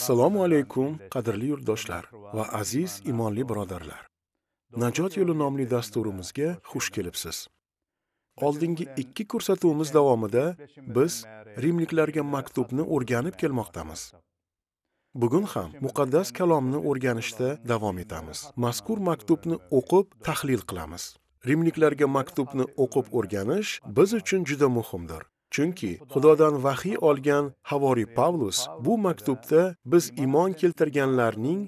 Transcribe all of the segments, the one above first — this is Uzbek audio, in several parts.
assalomu alaykum qadrli yurtdoshlar va aziz imonli birodarlar najot yo'li nomli dasturimizga xush kelibsiz oldingi ikki ko'rsatuvimiz davomida biz rimliklarga maktubni o'rganib kelmoqdamiz bugun ham muqaddas kalomni o'rganishda davom etamiz mazkur maktubni o'qib tahlil qilamiz rimliklarga maktubni o'qib o'rganish biz uchun juda muhimdir chunki xudodan vahiy olgan havoriy pavlus bu maktubda biz iymon keltirganlarning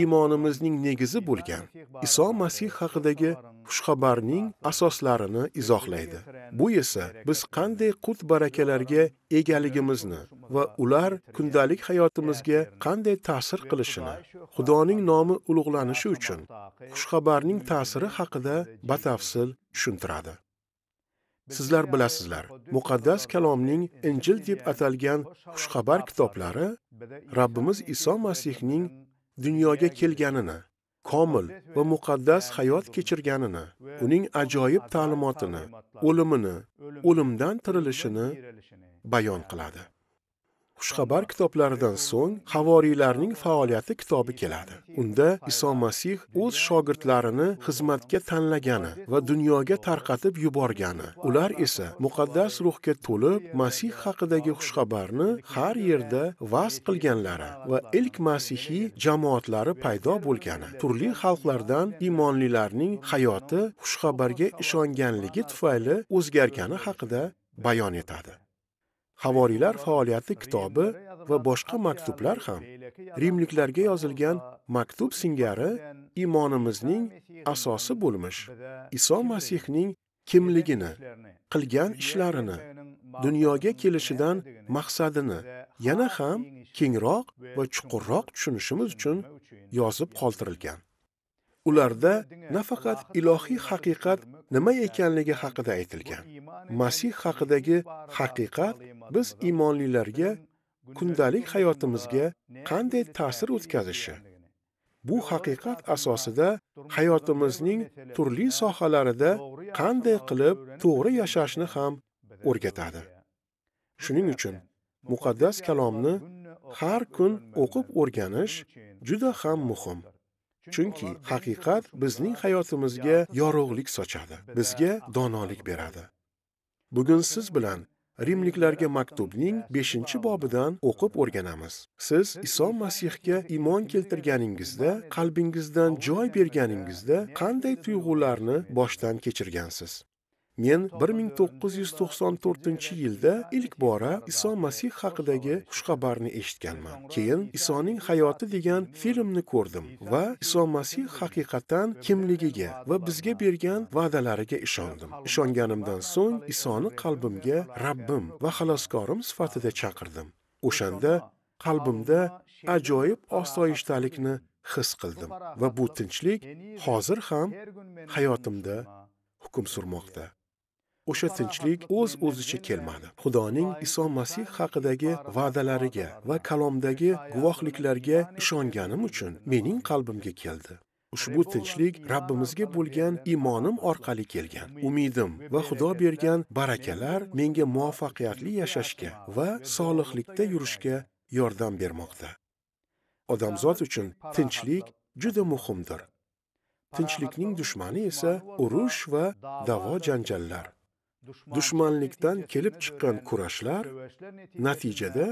iymonimizning negizi bo'lgan iso masih haqidagi xushxabarning asoslarini izohlaydi bu esa biz qanday qut barakalarga egaligimizni va ular kundalik hayotimizga qanday ta'sir qilishini xudoning nomi ulug'lanishi uchun xushxabarning ta'siri haqida batafsil tushuntiradi sizlar bilasizlar muqaddas kalomning injil deb atalgan xushxabar kitoblari rabbimiz iso masihning dunyoga kelganini komil va muqaddas hayot kechirganini uning ajoyib ta'limotini o'limini o'limdan tirilishini bayon qiladi xushxabar kitoblaridan so'ng havoriylarning faoliyati kitobi keladi unda iso masih o'z shogirdlarini xizmatga tanlagani va dunyoga tarqatib yuborgani ular esa muqaddas ruhga to'lib masih haqidagi xushxabarni har yerda vaz qilganlari va ilk masihiy jamoatlari paydo bo'lgani turli xalqlardan iymonlilarning hayoti xushxabarga ishonganligi tufayli o'zgargani haqida bayon etadi havoriylar faoliyati kitobi va boshqa maktublar ham rimliklarga yozilgan maktub singari iymonimizning asosi bo'lmish iso masihning kimligini qilgan ishlarini dunyoga kelishidan maqsadini yana ham kengroq va chuqurroq tushunishimiz uchun yozib qoldirilgan ularda nafaqat ilohiy haqiqat nima ekanligi haqida aytilgan masih haqidagi haqiqat biz iymonlilarga kundalik hayotimizga qanday ta'sir o'tkazishi bu haqiqat asosida hayotimizning turli sohalarida qanday qilib to'g'ri yashashni ham o'rgatadi shuning uchun muqaddas kalomni har kun o'qib o'rganish juda ham muhim chunki haqiqat bizning hayotimizga yorug'lik sochadi bizga donolik beradi bugun siz bilan rimliklarga maktubning 5 bobidan o'qib o'rganamiz siz iso masihga iymon keltirganingizda qalbingizdan joy berganingizda qanday tuyg'ularni boshdan kechirgansiz men 1994 yilda ilk bora iso masih haqidagi xushxabarni eshitganman keyin isoning hayoti degan filmni ko'rdim va iso masih haqiqatan kimligiga va bizga bergan va'dalariga ishondim ishonganimdan so'ng isoni qalbimga rabbim va xaloskorim sifatida chaqirdim o'shanda qalbimda ajoyib osoyishtalikni his qildim va bu tinchlik hozir ham hayotimda hukm surmoqda o'sha tinchlik o'z uz o'zicha kelmadi xudoning iso masih haqidagi va'dalariga va kalomdagi guvohliklarga ishonganim uchun mening qalbimga keldi ushbu tinchlik rabbimizga bo'lgan iymonim orqali kelgan umidim va xudo bergan barakalar menga muvaffaqiyatli yashashga va solihlikda yurishga yordam bermoqda odamzod uchun tinchlik juda muhimdir tinchlikning dushmani esa urush va davo janjallar dushmanlikdan kelib chiqqan kurashlar natijada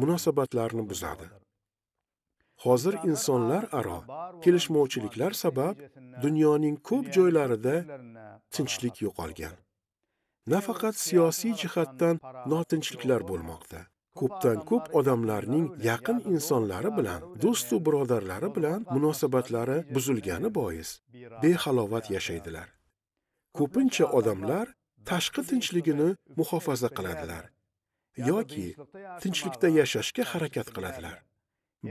munosabatlarni buzadi hozir insonlar aro kelishmovchiliklar sabab dunyoning ko'p joylarida tinchlik yo'qolgan nafaqat siyosiy jihatdan notinchliklar bo'lmoqda ko'pdan ko'p odamlarning yaqin insonlari bilan do'stu birodarlari bilan munosabatlari buzilgani bois behalovat yashaydilar ko'pincha odamlar tashqi tinchligini muhofaza qiladilar yoki tinchlikda yashashga harakat qiladilar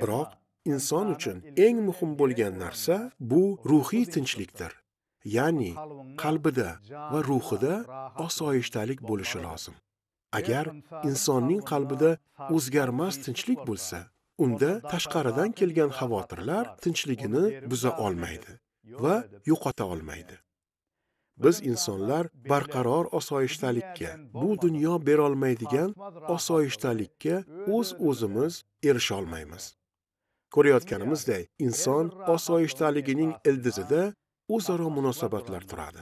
biroq inson uchun eng muhim bo'lgan narsa bu ruhiy tinchlikdir ya'ni qalbida va ruhida osoyishtalik bo'lishi lozim agar insonning qalbida o'zgarmas tinchlik bo'lsa unda tashqaridan kelgan xavotirlar tinchligini buza olmaydi va yo'qota olmaydi biz insonlar barqaror osoyishtalikka bu dunyo berolmaydigan osoyishtalikka o'z uz o'zimiz erisholmaymiz ko'rayotganimizdek inson osoyishtaligining ildizida o'zaro munosabatlar turadi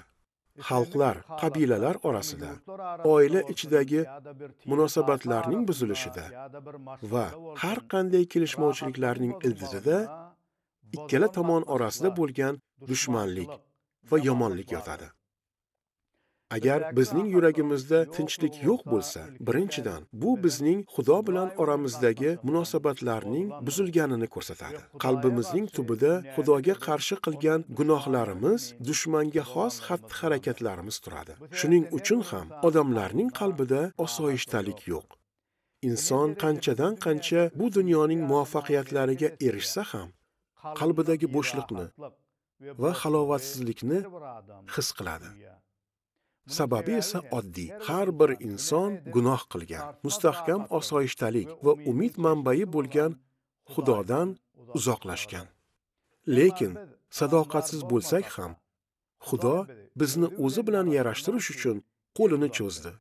xalqlar qabilalar orasida oila ichidagi munosabatlarning buzilishida va har qanday kelishmovchiliklarning ildizida ikkala tomon orasida bo'lgan dushmanlik va yomonlik yotadi agar bizning yuragimizda tinchlik yo'q bo'lsa birinchidan bu bizning xudo bilan oramizdagi munosabatlarning buzilganini ko'rsatadi qalbimizning tubida xudoga qarshi qilgan gunohlarimiz dushmanga xos xatti harakatlarimiz turadi shuning uchun ham odamlarning qalbida osoyishtalik yo'q inson qanchadan qancha bu dunyoning muvaffaqiyatlariga erishsa ham qalbidagi bo'shliqni va halovatsizlikni his qiladi Sababi esa oddiy. Har bir inson gunoh qilgan, mustahkam osoyishtalik va umid manbai bo'lgan Xudodan uzoqlashgan. Lekin sadoqatsiz bo'lsak ham, Xudo bizni o'zi bilan yarashtirish uchun qo'lini cho'zdi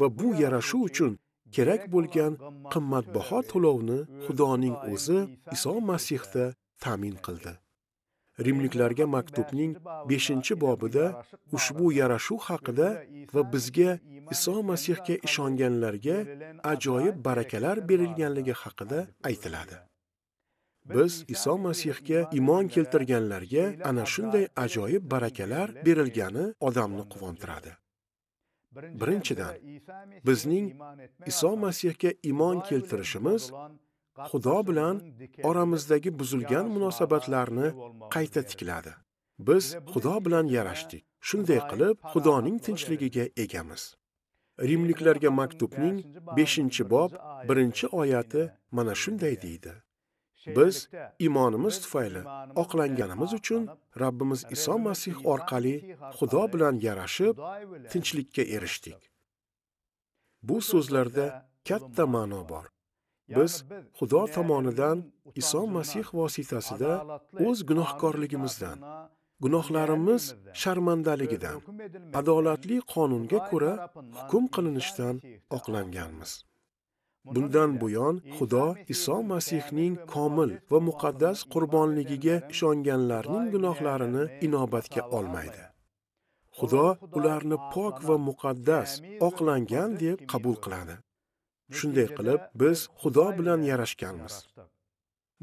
va bu yarashuv uchun kerak bo'lgan qimmatbaho to'lovni Xudoning o'zi Iso Masihda ta'min qildi. rimliklarga maktubning 5-bobida ushbu yarashuv haqida va bizga Iso Masihga ishonganlarga ajoyib barakalar berilganligi haqida aytiladi. Biz Iso Masihga iymon keltirganlarga ana shunday ajoyib barakalar berilgani odamni quvontiradi. Birinchidan, bizning Iso Masihga iymon keltirishimiz Xudo bilan oramizdagi buzilgan munosabatlarni qayta tikladi. Biz Xudo bilan yarashdik. Shunday qilib, Xudoning tinchligiga egamiz. Rimliklarga maktubning 5-bob 1-oyati mana shunday deydi. Biz imonimiz tufayli oqlanganimiz uchun Rabbimiz Iso Masih orqali Xudo bilan yarashib, tinchlikka erishdik. Bu so'zlarda katta ma'no bor. biz Xudo tomonidan Iso Masih vositasida o'z gunohkorligimizdan, gunohlarimiz sharmandaligidan, adolatli qonunga ko'ra hukm qilinishdan oqlanganmiz. Bundan buyon Xudo Iso Masihning komil va muqaddas qurbonligiga ishonganlarning gunohlarini inobatga olmaydi. Xudo ularni pok va muqaddas, oqlangan deb qabul qiladi. shunday qilib biz xudo bilan yarashganmiz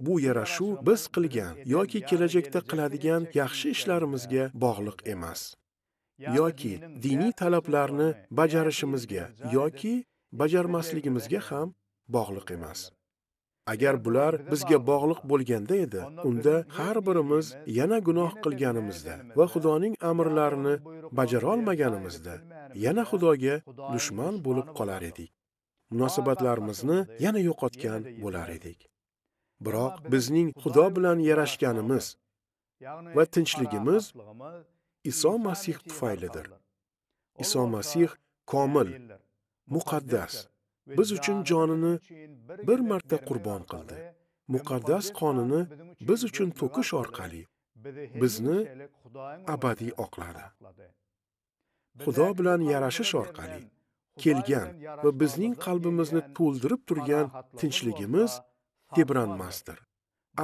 bu yarashuv biz qilgan yoki kelajakda qiladigan yaxshi ishlarimizga bog'liq emas yoki diniy talablarni bajarishimizga yoki bajarmasligimizga ham bog'liq emas agar bular bizga bog'liq bo'lganda edi unda har birimiz yana gunoh qilganimizda va xudoning amrlarini bajarolmaganimizda yana xudoga dushman bo'lib qolar edik munosabatlarimizni yana yo'qotgan bo'lar edik biroq bizning xudo bilan yarashganimiz va tinchligimiz iso masih tufaylidir iso masih komil muqaddas biz uchun jonini bir marta qurbon qildi muqaddas qonini biz uchun to'kish orqali bizni abadiy oqladi xudo bilan yarashish orqali kelgan va bizning qalbimizni to'ldirib turgan tinchligimiz tebranmasdir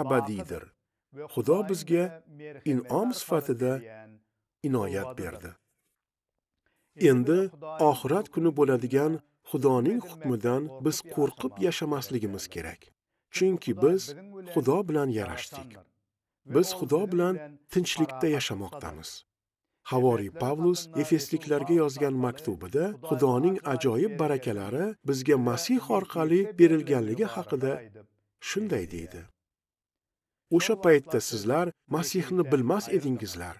abadiydir xudo bizga in'om sifatida inoyat berdi endi oxirat kuni bo'ladigan xudoning hukmidan biz qo'rqib yashamasligimiz kerak chunki biz xudo bilan yarashdik biz xudo bilan tinchlikda yashamoqdamiz havoriy pavlus efesliklarga yozgan maktubida xudoning ajoyib barakalari bizga masih orqali berilganligi haqida shunday deydi o'sha paytda sizlar masihni bilmas edingizlar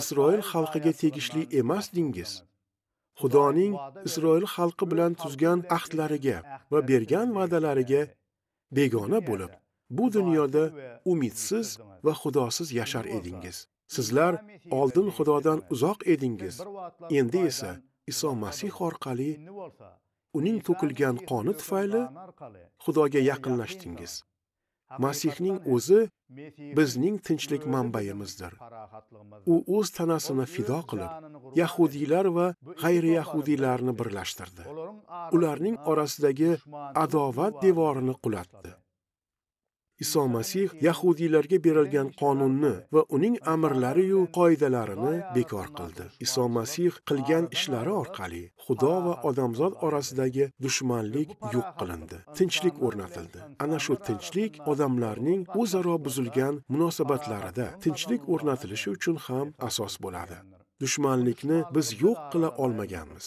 isroil xalqiga tegishli emasdingiz xudoning isroil xalqi bilan tuzgan ahdlariga va bergan va'dalariga begona bo'lib bu dunyoda umidsiz va xudosiz yashar edingiz sizlar oldin xudodan uzoq edingiz endi esa iso masih orqali uning to'kilgan qoni tufayli xudoga yaqinlashdingiz masihning o'zi bizning tinchlik manbayimizdir u o'z tanasini fido qilib yahudiylar va g'ayri yahudiylarni birlashtirdi ularning orasidagi adovat devorini qulatdi Iso Masih yahudiylarga berilgan qonunni va uning amrlari qoidalarini bekor qildi. Iso Masih qilgan ishlari orqali Xudo va odamzod orasidagi dushmanlik yo'q qilindi. Tinchlik o'rnatildi. Ana shu tinchlik odamlarning o'zaro buzilgan munosabatlarida tinchlik o'rnatilishi uchun ham asos bo'ladi. Dushmanlikni biz yo'q qila olmaganmiz.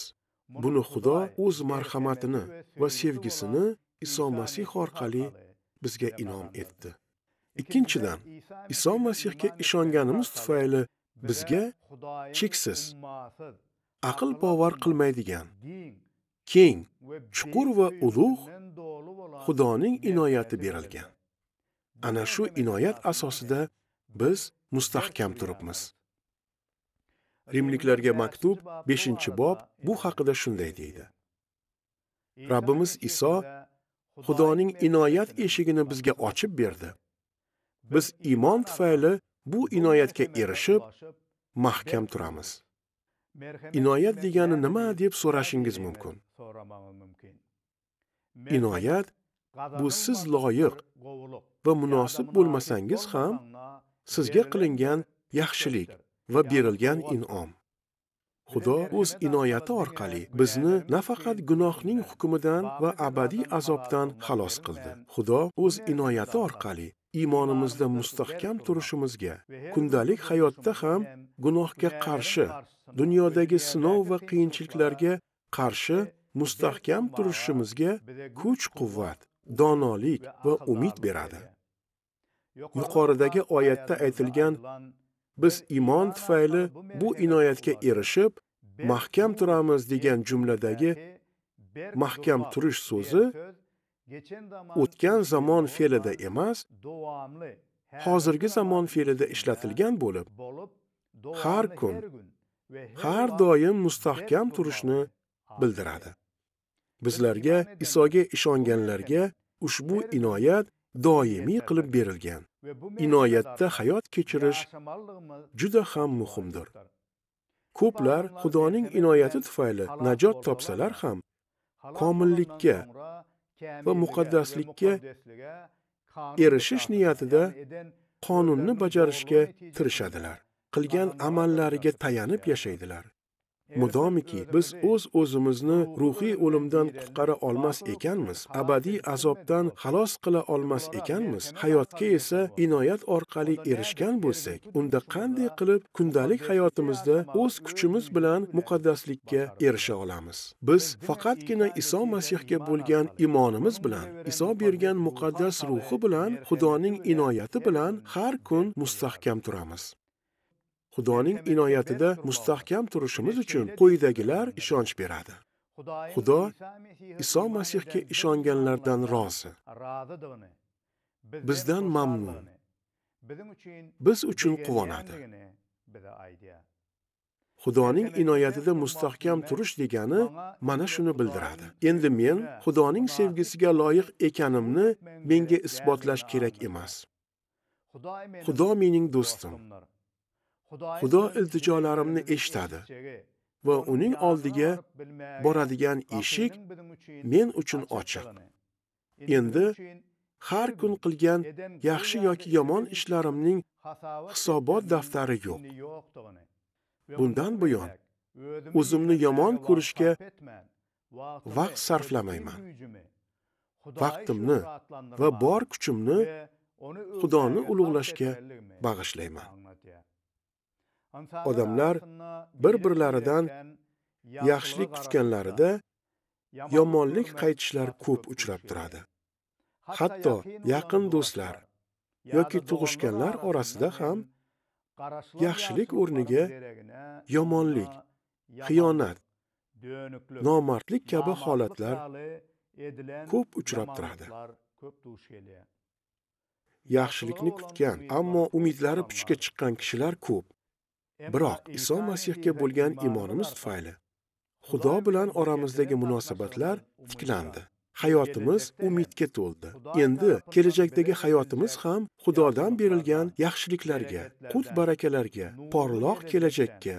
Buni Xudo o'z marhamatini va sevgisini Iso Masih orqali bizga inom etdi ikkinchidan iso masihga ishonganimiz tufayli bizga cheksiz aql bovar qilmaydigan keng chuqur va ulug' xudoning inoyati berilgan ana shu inoyat asosida biz mustahkam turibmiz rimliklarga maktub 5 bob bu haqida shunday deydi Rabbimiz Iso Xudoning inoyat eshigini bizga ochib berdi. Biz iymon tufayli bu inoyatga erishib, mahkam turamiz. Inoyat degani nima deb so'rashingiz mumkin. Inoyat bu siz loyiq va munosib bo'lmasangiz ham sizga qilingan yaxshilik va berilgan in'om. Xudo o'z inoyati orqali bizni nafaqat gunohning hukmidan va abadiy azobdan xalos qildi. Xudo o'z inoyati orqali iymonimizda mustahkam turishimizga, kundalik hayotda ham gunohga qarshi, dunyodagi sinov va qiyinchiliklarga qarshi mustahkam turishimizga kuch-quvvat, donolik va umid beradi. Yuqoridagi oyatda aytilgan biz iymon tufayli bu inoyatga erishib, mahkam turamiz degan jumladagi mahkam turish so'zi o'tgan zamon fe'lida emas, hozirgi zamon fe'lida ishlatilgan bo'lib, har kun, har doim mustahkam turishni bildiradi. Bizlarga Isoga ishonganlarga ushbu inoyat doimiy qilib berilgan. Inoyatda hayot kechirish juda ham muhimdir. ko'plar xudoning inoyati tufayli najot topsalar ham komillikka va muqaddaslikka erishish niyatida qonunni bajarishga tirishadilar qilgan amallariga tayanib yashaydilar mudomiki biz o'z uz o'zimizni ruhiy o'limdan qutqara olmas ekanmiz abadiy azobdan xalos qila olmas ekanmiz hayotga esa inoyat orqali erishgan bo'lsak unda qanday qilib kundalik hayotimizda o'z kuchimiz bilan muqaddaslikka erisha olamiz biz faqatgina iso masihga bo'lgan imonimiz bilan iso bergan muqaddas ruhi bilan xudoning inoyati bilan har kun mustahkam turamiz Xudoning inoyatida mustahkam turishimiz uchun quyidagilar ishonch beradi. Xudo Iso Masihga ishonganlardan rozi. Bizdan mamnun. Biz uchun quvonadi. Xudoning inoyatida mustahkam turish degani mana shuni bildiradi. Endi men Xudoning sevgisiga loyiq ekanimni menga isbotlash kerak emas. Xudo mening do'stim. xudo iltijolarimni eshitadi va uning oldiga boradigan eshik men uchun ochiq endi har kun qilgan yaxshi yoki yomon ishlarimning hisobot daftari yo'q bundan buyon o'zimni yomon ko'rishga vaqt sarflamayman vaqtimni va bor kuchimni xudoni ulug'lashga bag'ishlayman odamlar bir birlaridan yaxshilik kutganlarida yomonlik qaytishlar ko'p uchrab turadi hatto yaqin do'stlar yoki tug'ishganlar orasida ham yaxshilik o'rniga yomonlik xiyonat nomardlik kabi holatlar ko'p uchrab turadi yaxshilikni kutgan ammo umidlari puchga chiqqan kishilar ko'p biroq iso masihga bo'lgan iymonimiz tufayli xudo bilan oramizdagi munosabatlar tiklandi hayotimiz umidga to'ldi endi kelajakdagi hayotimiz ham xudodan berilgan yaxshiliklarga qut barakalarga porloq kelajakka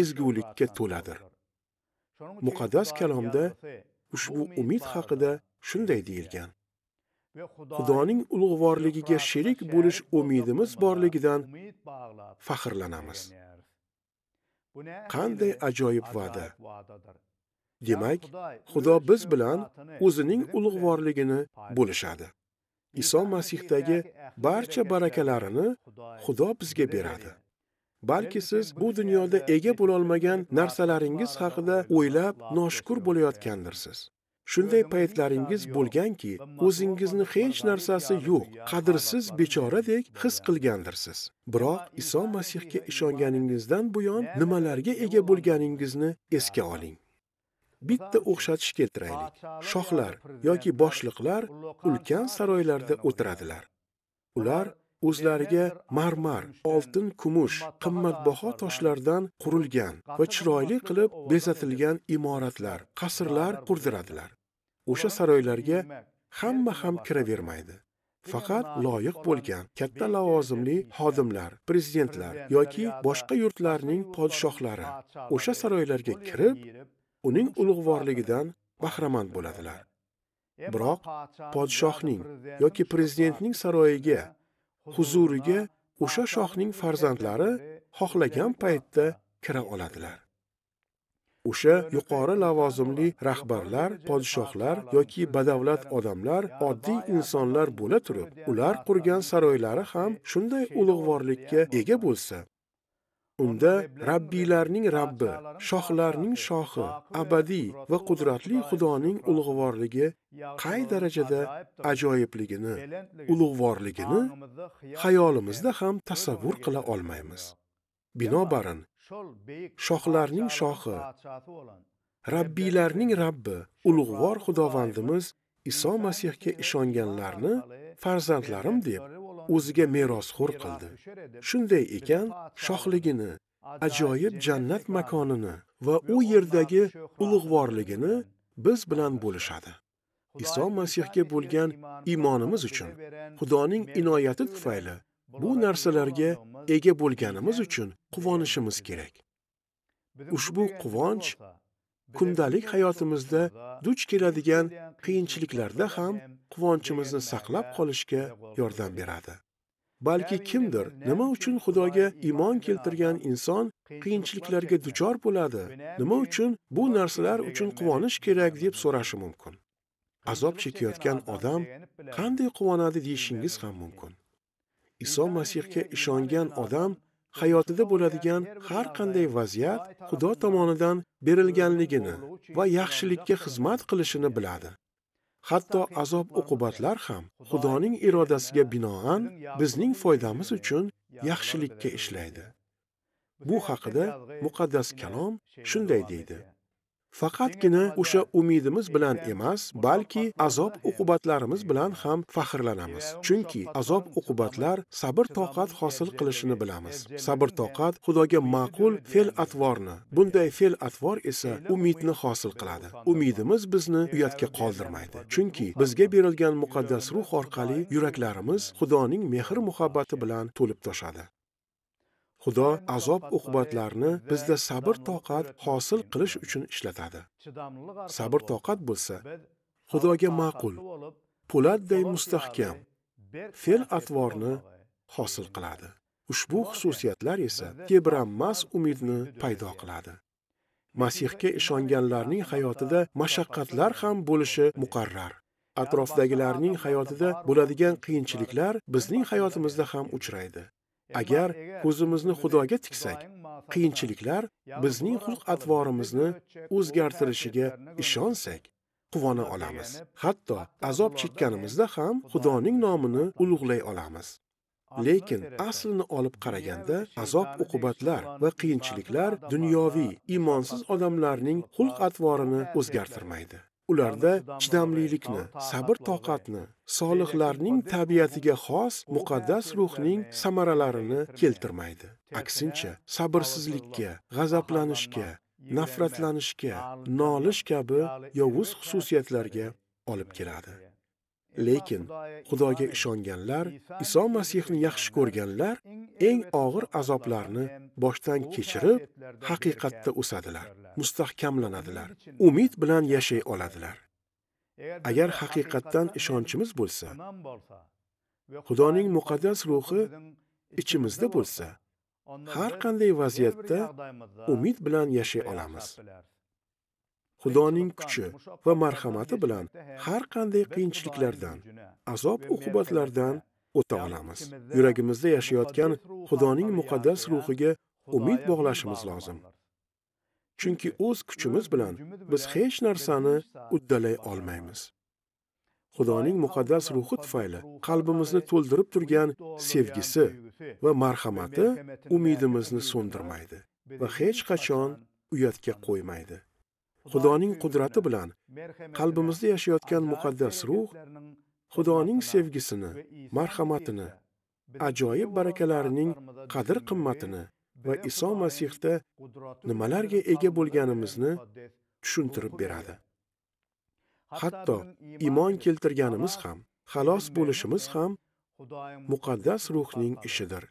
ezgulikka to'ladir muqaddas kalomda ushbu umid haqida shunday deyilgan xudoning ulug'vorligiga sherik bo'lish umidimiz borligidan faxrlanamiz qanday ajoyib va'da demak xudo biz bilan o'zining ulug'vorligini bo'lishadi iso masihdagi barcha barakalarini xudo bizga beradi balki siz bu dunyoda ega bo'lolmagan narsalaringiz haqida o'ylab noshukur bo'layotgandirsiz shunday paytlaringiz bo'lganki o'zingizni hech narsasi yo'q qadrsiz bechoradek his qilgandirsiz biroq iso masihga ishonganingizdan buyon nimalarga ega bo'lganingizni esga oling bitta o'xshatish keltiraylik shohlar yoki boshliqlar ulkan saroylarda o'tiradilar ular o'zlariga marmar oltin kumush qimmatbaho toshlardan qurilgan va chiroyli qilib bezatilgan imoratlar qasrlar qurdiradilar o'sha saroylarga hamma ham kiravermaydi faqat loyiq bo'lgan katta lavozimli xodimlar prezidentlar yoki boshqa yurtlarning podshohlari o'sha saroylarga kirib uning ulug'vorligidan bahramand bo'ladilar biroq podshohning yoki prezidentning saroyiga huzuriga o'sha shohning farzandlari xohlagan paytda kira oladilar. O'sha yuqori lavozimli rahbarlar, podshohlar yoki badavlat odamlar oddiy insonlar bo'la turib, ular qurgan saroylari ham shunday ulug'vorlikka ega bo'lsa, Unda Rabbiylarning Rabbi, shohlarning shohi, abadiy va qudratli Xudoning ulug'vorligi qay darajada ajoyibligini, ulug'vorligini xayolimizda ham tasavvur qila olmaymiz. Binobarin, shohlarning shohi, Rabbiylarning Rabbi, ulug'vor Xudovandimiz Iso Masihga ishonganlarni farzandlarim deb o'ziga merosxo'r qildi shunday ekan shohligini ajoyib jannat makonini va u yerdagi ulug'vorligini biz bilan bo'lishadi iso masihga bo'lgan iymonimiz uchun xudoning inoyati tufayli bu narsalarga ega bo'lganimiz uchun quvonishimiz kerak ushbu quvonch kundalik hayotimizda duch keladigan qiyinchiliklarda ham quvonchimizni saqlab qolishga yordam beradi balki kimdir nima uchun xudoga iymon keltirgan inson qiyinchiliklarga duchor bo'ladi nima uchun bu narsalar uchun quvonish kerak deb so'rashi mumkin azob chekayotgan odam qanday quvonadi deyishingiz ham mumkin iso masihga ishongan odam hayotida bo'ladigan har qanday vaziyat Xudo tomonidan berilganligini va yaxshilikka xizmat qilishini biladi. Hatto azob uqubatlar ham Xudoning irodasiga binoan bizning foydamiz uchun yaxshilikka ishlaydi. Bu haqida muqaddas kalom shunday deydi. faqatgina o'sha umidimiz bilan emas balki azob uqubatlarimiz bilan ham faxrlanamiz chunki azob uqubatlar sabr toqat hosil qilishini bilamiz sabr toqat xudoga ma'qul fe'l atvorni bunday fe'l atvor esa umidni hosil qiladi umidimiz bizni uyatga qoldirmaydi chunki bizga berilgan muqaddas ruh orqali yuraklarimiz xudoning mehr muhabbati bilan to'lib toshadi xudo azob uqubatlarni bizda sabr toqat hosil qilish uchun ishlatadi sabr toqat bo'lsa xudoga ma'qul po'latday mustahkam fe'l atvorni hosil qiladi ushbu xususiyatlar esa tebranmas umidni paydo qiladi masihga ishonganlarning hayotida mashaqqatlar ham bo'lishi muqarrar atrofdagilarning hayotida bo'ladigan qiyinchiliklar bizning hayotimizda ham uchraydi agar ko'zimizni xudoga tiksak qiyinchiliklar bizning xulq atvorimizni o'zgartirishiga ishonsak quvona olamiz hatto azob chekkanimizda ham xudoning nomini ulug'lay olamiz lekin aslini olib qaraganda azob uqubatlar va qiyinchiliklar dunyoviy iymonsiz odamlarning xulq atvorini o'zgartirmaydi ularda chidamlilikni sabr toqatni solihlarning tabiatiga xos muqaddas ruhning samaralarini keltirmaydi aksincha sabrsizlikka g'azablanishga nafratlanishga nolish kabi yovuz xususiyatlarga olib keladi Lekin Xudoga ishonganlar, Iso Masihni yaxshi ko'rganlar eng og'ir azoblarni boshdan kechirib, haqiqatda o'sadilar, mustahkamlanadilar, umid bilan yashay oladilar. Agar haqiqatdan ishonchimiz bo'lsa, Xudoning muqaddas ruhi ichimizda bo'lsa, har qanday vaziyatda umid bilan yashay olamiz. Xudoning kuchi va marhamati bilan har qanday qiyinchiliklardan, azob uqubatlardan o'ta olamiz. Yuragimizda yashayotgan Xudoning muqaddas ruhiga umid bog'lashimiz lozim. Chunki o'z kuchimiz bilan biz hech narsani uddalay olmaymiz. Xudoning muqaddas ruhi tufayli qalbimizni to'ldirib turgan sevgisi va marhamati umidimizni so'ndirmaydi va hech qachon uyatga qo'ymaydi. xudoning qudrati bilan qalbimizda yashayotgan muqaddas ruh xudoning sevgisini marhamatini ajoyib barakalarining qadr qimmatini va iso masihda nimalarga ega bo'lganimizni tushuntirib beradi hatto iymon keltirganimiz ham xalos bo'lishimiz ham muqaddas ruhning ishidir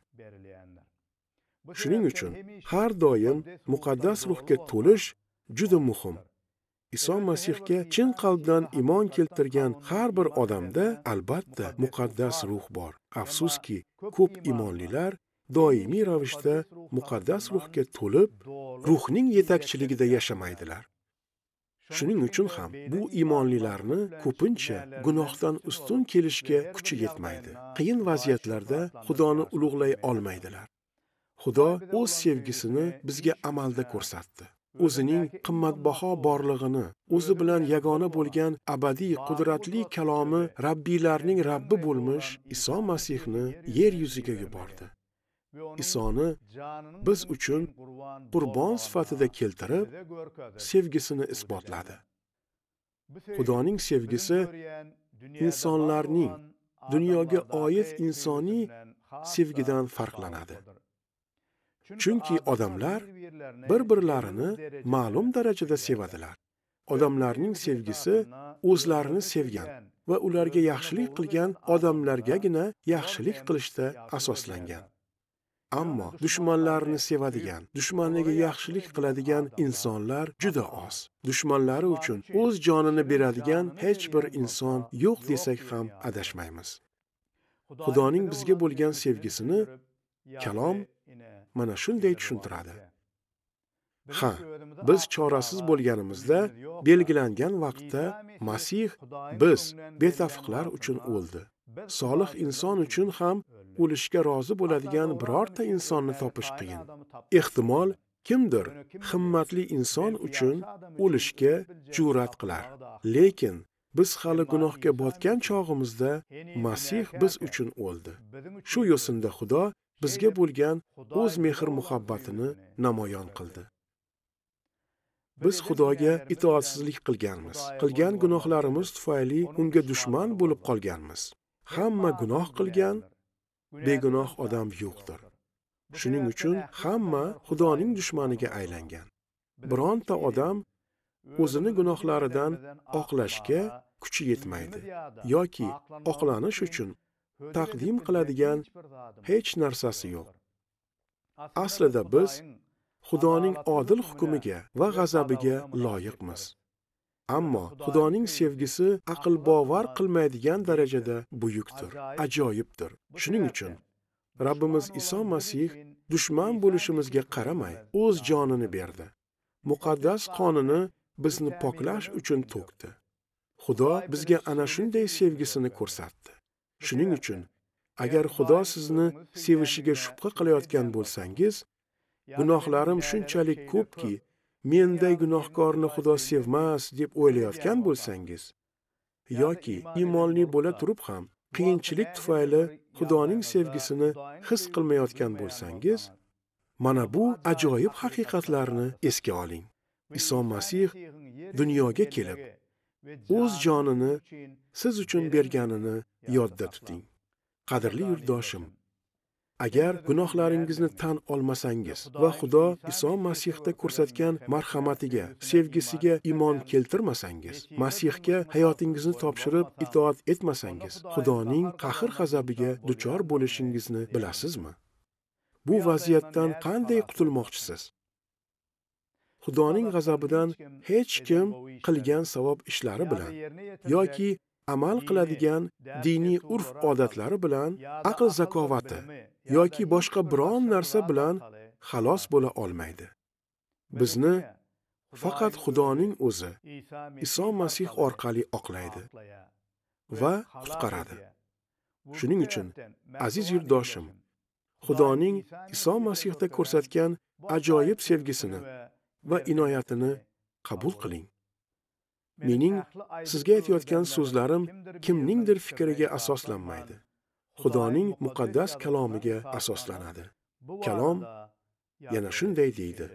shuning uchun har doim muqaddas ruhga to'lish juda muhim iso masihga chin qalbdan iymon keltirgan har bir odamda albatta muqaddas ruh bor afsuski ko'p iymonlilar doimiy ravishda muqaddas ruhga to'lib ruhning yetakchiligida yashamaydilar shuning uchun ham bu iymonlilarni ko'pincha gunohdan ustun kelishga kuchi yetmaydi qiyin vaziyatlarda xudoni ulug'lay olmaydilar xudo o'z sevgisini bizga amalda ko'rsatdi o'zining qimmatbaho borlig'ini o'zi bilan yagona bo'lgan abadiy qudratli kalomi rabbiylarning rabbi bo'lmish iso masihni yer yuziga yubordi isoni biz uchun qurbon sifatida keltirib sevgisini isbotladi xudoning sevgisi insonlarning dunyoga oid insoniy sevgidan farqlanadi chunki odamlar bir birlarini ma'lum darajada sevadilar odamlarning sevgisi o'zlarini sevgan va ularga yaxshilik qilgan odamlargagina yaxshilik qilishda asoslangan ammo dushmanlarini sevadigan dushmaniga yaxshilik qiladigan insonlar juda oz dushmanlari uchun o'z jonini beradigan hech bir inson yo'q desak ham adashmaymiz xudoning bizga bo'lgan sevgisini kalom mana shunday tushuntiradi ha biz chorasiz bo'lganimizda belgilangan vaqtda masih biz betafiqlar uchun o'ldi solih inson uchun ham o'lishga rozi bo'ladigan birorta insonni topish qiyin ehtimol kimdir himmatli inson uchun o'lishga jur'at qilar lekin biz hali gunohga botgan chog'imizda masih biz uchun o'ldi shu yo'sinda xudo bizga bo'lgan o'z mehr muhabbatini namoyon qildi biz xudoga itoatsizlik qilganmiz qilgan gunohlarimiz tufayli unga dushman bo'lib qolganmiz hamma gunoh qilgan begunoh odam yo'qdir shuning uchun hamma xudoning dushmaniga aylangan bironta odam o'zini gunohlaridan oqlashga kuchi yetmaydi yoki oqlanish uchun taqdim qiladigan hech narsasi yo'q aslida biz xudoning odil hukmiga va g'azabiga loyiqmiz ammo xudoning sevgisi aql bovar qilmaydigan darajada buyukdir ajoyibdir shuning uchun rabbimiz iso masih dushman bo'lishimizga qaramay o'z jonini berdi muqaddas qonini bizni poklash uchun to'kdi xudo bizga ana shunday sevgisini ko'rsatdi shuning uchun agar xudo sizni sevishiga shubha qilayotgan bo'lsangiz gunohlarim shunchalik ko'pki menday gunohkorni xudo sevmas deb o'ylayotgan bo'lsangiz yoki iymonli bo'la turib ham qiyinchilik tufayli xudoning sevgisini his qilmayotgan bo'lsangiz mana bu ajoyib haqiqatlarni esga oling iso masih dunyoga kelib o'z jonini siz uchun berganini yodda tuting qadrli yurtdoshim agar gunohlaringizni tan olmasangiz va Xudo Iso Masihda ko'rsatgan marhamatiga, sevgisiga iymon keltirmasangiz, Masihga hayotingizni topshirib itoat etmasangiz, Xudoning qahr-g'azabiga duchor bo'lishingizni bilasizmi? Bu vaziyatdan qanday qutulmoqchisiz? Xudoning g'azabidan hech kim qilgan savob ishlari bilan yoki amal qiladigan diniy urf odatlari bilan aql zakovati yoki boshqa biron narsa bilan xalos bo'la olmaydi bizni faqat xudoning o'zi iso masih orqali oqlaydi va qutqaradi shuning uchun aziz yurtdoshim xudoning iso masihda ko'rsatgan ajoyib sevgisini va inoyatini qabul qiling mening sizga aytayotgan so'zlarim kimningdir fikriga asoslanmaydi xudoning muqaddas kalomiga asoslanadi kalom yana shunday deydi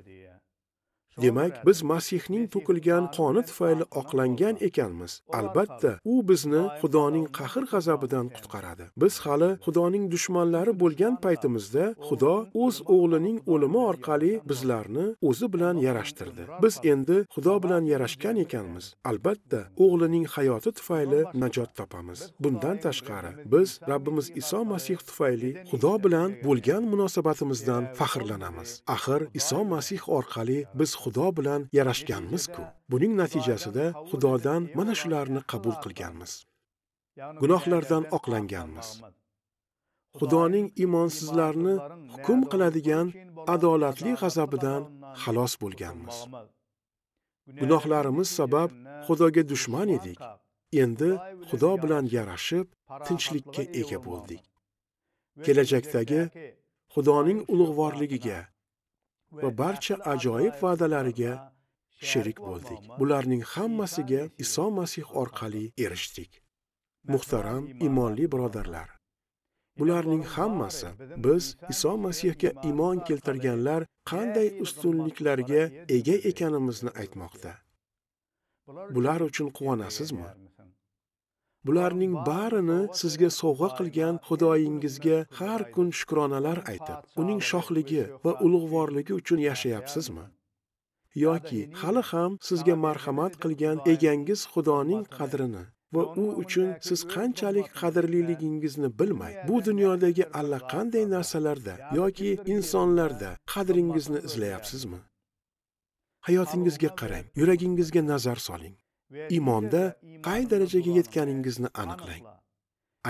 demak biz masihning to'kilgan qoni tufayli oqlangan ekanmiz albatta u bizni xudoning qahr g'azabidan qutqaradi biz hali xudoning dushmanlari bo'lgan paytimizda xudo o'z o'g'lining o'limi orqali bizlarni o'zi bilan yarashtirdi biz endi xudo bilan yarashgan ekanmiz albatta o'g'lining hayoti tufayli najot topamiz bundan tashqari biz rabbimiz iso masih tufayli xudo bilan bo'lgan munosabatimizdan faxrlanamiz axir iso masih orqali biz xudo bilan yarashganmiz-ku. Buning natijasida Xudodan mana shularni qabul qilganmiz. Gunohlardan oqlanganmiz. Xudoning imonsizlarni hukm qiladigan adolatli g'azabidan xalos bo'lganmiz. Gunohlarimiz sabab Xudoga dushman edik. Endi Xudo bilan yarashib, tinchlikka ega bo'ldik. Kelajakdagi Xudoning ulug'vorligiga va barcha ajoyib va'dalariga sherik bo'ldik bularning hammasiga iso masih orqali erishdik muhtaram imonli birodarlar bularning hammasi biz iso masihga iymon keltirganlar qanday ustunliklarga ega ekanimizni aytmoqda bular uchun quvonasizmi bularning barini sizga sovg'a qilgan xudoyingizga har kun shukronalar aytib uning shohligi va ulug'vorligi uchun yashayapsizmi yoki hali ham sizga marhamat qilgan egangiz xudoning qadrini va u uchun siz qanchalik qadrliligingizni bilmay bu dunyodagi allaqanday narsalarda yoki insonlarda qadringizni izlayapsizmi hayotingizga qarang yuragingizga nazar soling imonda qay darajaga yetganingizni aniqlang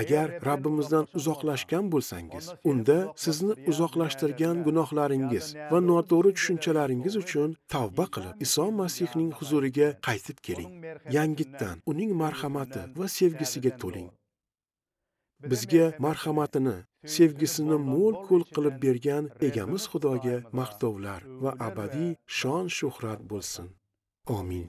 agar rabbimizdan uzoqlashgan bo'lsangiz unda sizni uzoqlashtirgan gunohlaringiz va noto'g'ri tushunchalaringiz uchun tavba qilib iso masihning huzuriga qaytib keling yangitdan uning marhamati va sevgisiga to'ling bizga marhamatini sevgisini mo'l ko'l qilib bergan egamiz xudoga maqtovlar va abadiy shon shuhrat bo'lsin omin